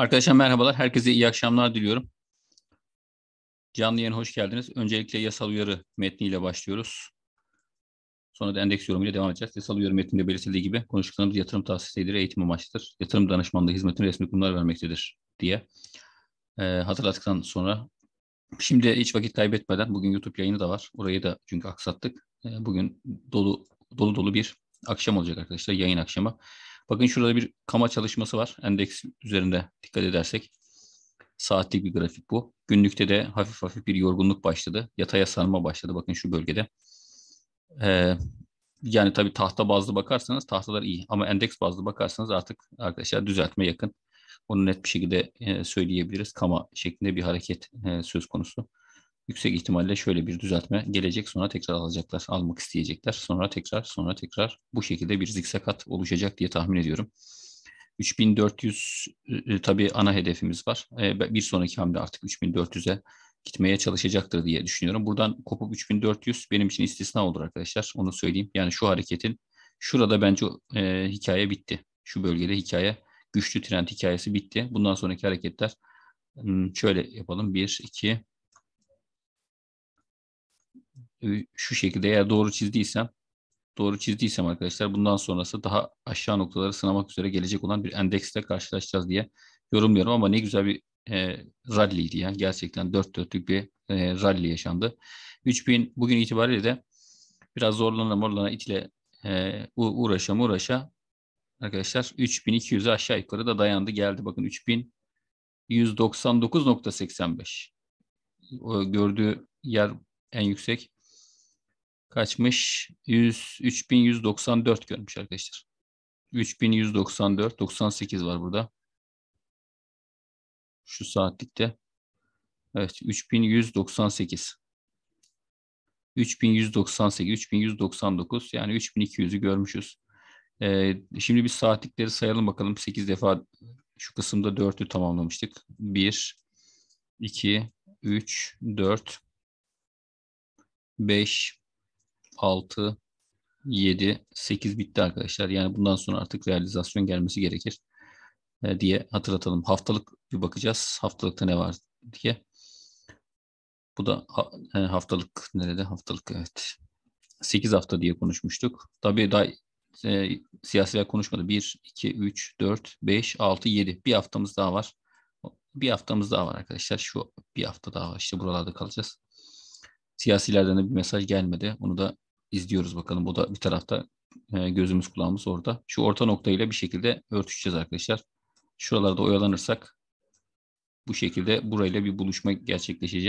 Arkadaşlar merhabalar. Herkese iyi akşamlar diliyorum. Canlı yayına hoş geldiniz. Öncelikle yasal uyarı metniyle başlıyoruz. Sonra da endeks yorumuyla devam edeceğiz. Yasal uyarı metninde belirtildiği gibi konuştuklarımız yatırım tavsiyesidir, eğitim amaçlıdır. Yatırım danışmanlığı hizmetini resmi kurumlar vermektedir diye e, hatırlattıktan sonra. Şimdi hiç vakit kaybetmeden bugün YouTube yayını da var. Orayı da çünkü aksattık. E, bugün dolu dolu dolu bir akşam olacak arkadaşlar. Yayın akşamı. Bakın şurada bir kama çalışması var. Endeks üzerinde dikkat edersek. Saatlik bir grafik bu. Günlükte de hafif hafif bir yorgunluk başladı. Yataya sarma başladı. Bakın şu bölgede. Ee, yani tabii tahta bazlı bakarsanız tahtalar iyi. Ama endeks bazlı bakarsanız artık arkadaşlar düzeltme yakın. Onu net bir şekilde e, söyleyebiliriz. Kama şeklinde bir hareket e, söz konusu yüksek ihtimalle şöyle bir düzeltme gelecek sonra tekrar alacaklar, almak isteyecekler. Sonra tekrar, sonra tekrar bu şekilde bir zikzakat oluşacak diye tahmin ediyorum. 3400 e, e, tabii ana hedefimiz var. E, bir sonraki hamle artık 3400'e gitmeye çalışacaktır diye düşünüyorum. Buradan kopup 3400 benim için istisna olur arkadaşlar. Onu söyleyeyim. Yani şu hareketin şurada bence e, hikaye bitti. Şu bölgede hikaye güçlü trend hikayesi bitti. Bundan sonraki hareketler hmm, şöyle yapalım. 1, 2, ee, şu şekilde eğer doğru çizdiysem doğru çizdiysem arkadaşlar bundan sonrası daha aşağı noktaları sınamak üzere gelecek olan bir endeksle karşılaşacağız diye yorumluyorum ama ne güzel bir e, ralliydi yani gerçekten dört dörtlük bir e, rally yaşandı. 3000 bugün itibariyle de biraz zorlana morlana itile e, uğraşa uğraşa arkadaşlar 3200'e aşağı yukarı da dayandı geldi bakın 3199.85 gördüğü yer en yüksek kaçmış? 100, 3194 görmüş arkadaşlar. 3194, 98 var burada. Şu saatlikte. Evet, 3198. 3198, 3199 yani 3200'ü görmüşüz. Ee, şimdi bir saatlikleri sayalım bakalım. 8 defa şu kısımda 4'ü tamamlamıştık. 1, 2, 3, 4, 5, 6, 7, 8 bitti arkadaşlar. Yani bundan sonra artık realizasyon gelmesi gerekir e, diye hatırlatalım. Haftalık bir bakacağız. Haftalıkta ne var diye. Bu da e, haftalık nerede? Haftalık evet. 8 hafta diye konuşmuştuk. Tabii daha e, siyasiler konuşmadı. 1, 2, 3, 4, 5, 6, 7. Bir haftamız daha var. Bir haftamız daha var arkadaşlar. Şu bir hafta daha var. İşte buralarda kalacağız. Siyasilerden de bir mesaj gelmedi. Onu da izliyoruz bakalım. Bu da bir tarafta e, gözümüz kulağımız orada. Şu orta noktayla bir şekilde örtüşeceğiz arkadaşlar. Şuralarda oyalanırsak bu şekilde burayla bir buluşma gerçekleşeceğiz.